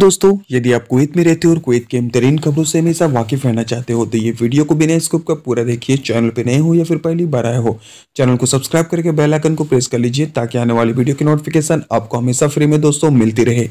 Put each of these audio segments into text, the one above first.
दोस्तों यदि आप कुवैत में रहते हो और कुवैत के अमतरीन खबरों से हमेशा वाकिफ रहना चाहते हो तो ये वीडियो को बिना स्कोप का पूरा देखिए चैनल पे नए हो या फिर पहली बार आए हो चैनल को सब्सक्राइब करके बेल आइकन को प्रेस कर लीजिए ताकि आने वाली वीडियो की नोटिफिकेशन आपको हमेशा फ्री में दोस्तों मिलती रहे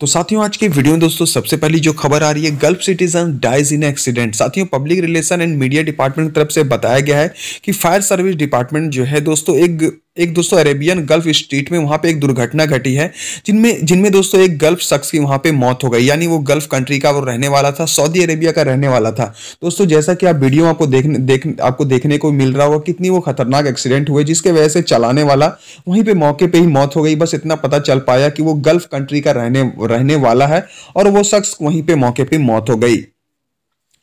तो साथियों आज के वीडियो में दोस्तों सबसे पहली जो खबर आ रही है Gulf citizen dies in accident साथियों public relation and media department की तरफ से बताया गया है कि फायर सर्विस डिपार्टमेंट जो है दोस्तों एक एक दोस्तों अरेबियन गल्फ स्ट्रीट में वहाँ पे एक दुर्घटना घटी है जिनमें जिनमें दोस्तों एक गल्फ शख्स की वहाँ पे मौत हो गई यानी वो गल्फ कंट्री का वो रहने वाला था सऊदी अरेबिया का रहने वाला था दोस्तों जैसा कि आप वीडियो आपको देखने देख आपको देखने को मिल रहा होगा कितनी वो खतरनाक एक्सीडेंट हुए जिसके वजह से चलाने वाला वहीं पर मौके पर ही मौत हो गई बस इतना पता चल पाया कि वो गल्फ कंट्री का रहने रहने वाला है और वो शख्स वहीं पर मौके पर मौत हो गई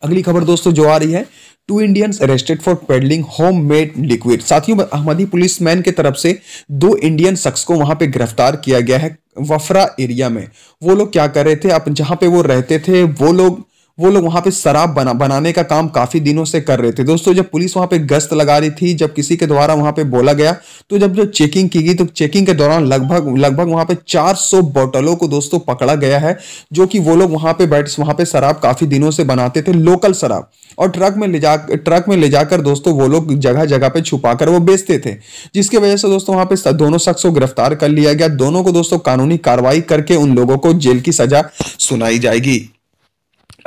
अगली खबर दोस्तों जो आ रही है two Indians arrested for peddling home made liquid साथियों अहमदी पुलिस मैन के तरफ से दो इंडियन शख्स को वहां पे गिरफ्तार किया गया है वफरा एरिया में वो लोग क्या कर रहे थे अपन जहां पे वो रहते थे वो लोग वो लोग वहाँ पे शराब बना बनाने का काम काफ़ी दिनों से कर रहे थे दोस्तों जब पुलिस वहाँ पे गश्त लगा रही थी जब किसी के द्वारा वहाँ पे बोला गया तो जब जो चेकिंग की गई तो चेकिंग के दौरान लगभग लगभग वहाँ पे 400 बोतलों को दोस्तों पकड़ा गया है जो कि वो लोग वहाँ पे बैठ वहाँ पे शराब काफ़ी दिनों से बनाते थे लोकल शराब और ट्रक में ले जा ट्रक में ले जाकर दोस्तों वो लोग जगह जगह पे छुपा कर वो बेचते थे जिसकी वजह से दोस्तों वहाँ पे दोनों शख्स को गिरफ्तार कर लिया गया दोनों को दोस्तों कानूनी कार्रवाई करके उन लोगों को जेल की सजा सुनाई जाएगी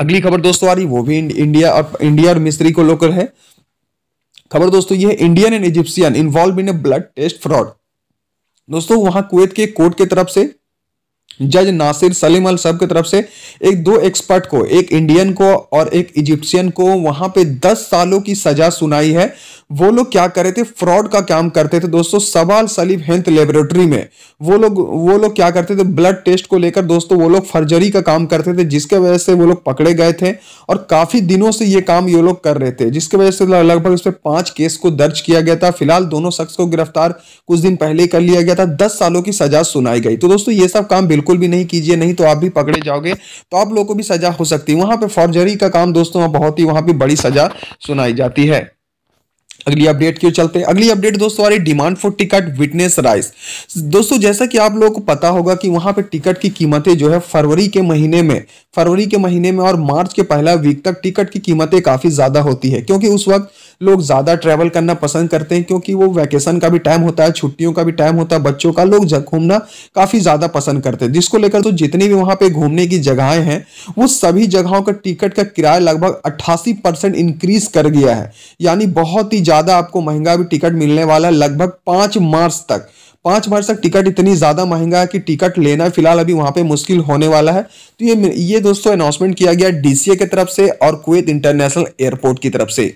अगली खबर दोस्तों आ रही वो भी इंडिया और इंडिया और मिस्री को लोकर है खबर दोस्तों ये है Indian and Egyptian involve in a blood test fraud दोस्तों वहां कुवैत के कोर्ट की तरफ से जज नासिर सलीम अल सब की तरफ से एक दो एक्सपर्ट को एक इंडियन को और एक इजिप्शियन को वहां पे दस सालों की सजा सुनाई है वो लोग क्या करे थे फ्रॉड का काम करते थे दोस्तों सवाल सलीब हेल्थ लेबोरेटरी में वो लोग वो लोग क्या करते थे ब्लड टेस्ट को लेकर दोस्तों वो लोग फर्जरी का काम करते थे जिसके वजह से वो लोग पकड़े गए थे और काफ़ी दिनों से ये काम ये लोग कर रहे थे जिसके वजह से लगभग उस पर पांच केस को दर्ज किया गया था फिलहाल दोनों शख्स को गिरफ्तार कुछ दिन पहले कर लिया गया था दस सालों की सजा सुनाई गई तो दोस्तों ये सब काम बिल्कुल भी नहीं कीजिए नहीं तो आप भी पकड़े जाओगे तो आप लोग को भी सजा हो सकती है वहाँ पर फॉर्जरी का काम दोस्तों बहुत ही वहाँ पर बड़ी सजा सुनाई जाती है अगली अपडेट क्यों चलते हैं अगली अपडेट दोस्तों आ रही demand for ticket witness rise दोस्तों जैसा कि आप लोगों को पता होगा कि वहां पे टिकट की कीमतें जो है फरवरी के महीने में फरवरी के महीने में और मार्च के पहला वीक तक टिकट की कीमतें काफ़ी ज़्यादा होती है क्योंकि उस वक्त लोग ज़्यादा ट्रैवल करना पसंद करते हैं क्योंकि वो वैकेशन का भी टाइम होता है छुट्टियों का भी टाइम होता है बच्चों का लोग घूमना काफ़ी ज़्यादा पसंद करते हैं जिसको लेकर तो जितनी भी वहां पे घूमने की जगहें हैं वो सभी जगहों का टिकट का किराया लगभग अट्ठासी इंक्रीज कर गया है यानी बहुत ही ज़्यादा आपको महंगा भी टिकट मिलने वाला लगभग पांच मार्च तक पांच मार्च तक टिकट इतनी ज़्यादा महंगा है कि टिकट लेना फिलहाल अभी वहां पे मुश्किल होने वाला है तो ये ये दोस्तों अनाउंसमेंट किया गया डीसीए की तरफ से और कुवैत इंटरनेशनल एयरपोर्ट की तरफ से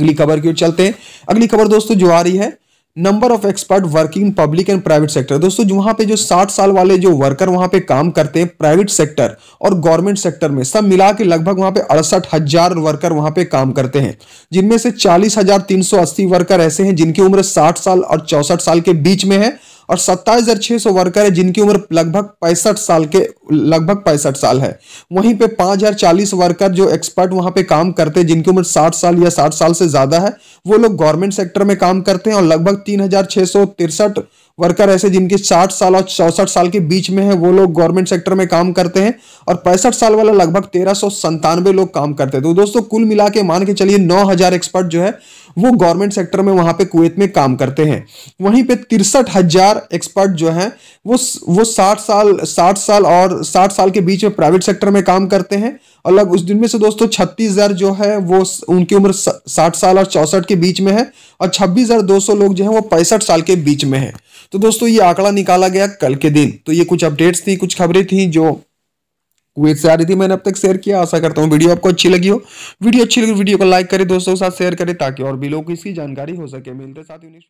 अगली खबर की ओर चलते हैं अगली खबर दोस्तों जो आ रही है number of expert working public and private sector दोस्तों वहां पे जो 60 साल वाले जो वर्कर वहां पे काम करते हैं प्राइवेट सेक्टर और गवर्नमेंट सेक्टर में सब मिला के लगभग वहां पे अड़सठ हजार वर्कर वहां पे काम करते हैं जिनमें से चालीस हजार तीन सौ अस्सी वर्कर ऐसे हैं जिनकी उम्र साठ साल और चौसठ साल के बीच में है और सत्ताईस वर्कर है जिनकी उम्र लगभग पैंसठ साल के लगभग पैंसठ साल है वहीं पे 5040 वर्कर जो एक्सपर्ट वहां पे काम करते हैं जिनकी उम्र 60 साल या 60 साल से ज्यादा है वो लोग गवर्नमेंट सेक्टर में काम करते हैं और लगभग तीन वर्कर ऐसे जिनके 60 साल और चौसठ साल के बीच में है वो लोग गवर्नमेंट सेक्टर में काम करते हैं और पैंसठ साल वाला लगभग तेरह लोग काम करते हैं तो दोस्तों कुल मिला के मान के चलिए नौ एक्सपर्ट जो है वो गवर्नमेंट सेक्टर में वहां पे कुवैत में काम करते हैं वहीं पे तिरसठ हज़ार एक्सपर्ट जो हैं वो वो साठ साल साठ साल और साठ साल के बीच में प्राइवेट सेक्टर में काम करते हैं और लग उस दिन में से दोस्तों छत्तीस हज़ार जो है वो उनकी उम्र साठ साल और चौंसठ के बीच में है और छब्बीस हज़ार दो सौ लोग जो है वो पैंसठ साल के बीच में है तो दोस्तों ये आंकड़ा निकाला गया कल के दिन तो ये कुछ अपडेट्स थी कुछ खबरें थी जो कुवैत से आ रही थी मैंने अब तक शेयर किया आशा करता हूँ वीडियो आपको अच्छी लगी हो वीडियो अच्छी लगी तो वीडियो को लाइक करें दोस्तों के साथ शेयर करें ताकि और भी लोग इसकी जानकारी हो सके मिलते साथ ही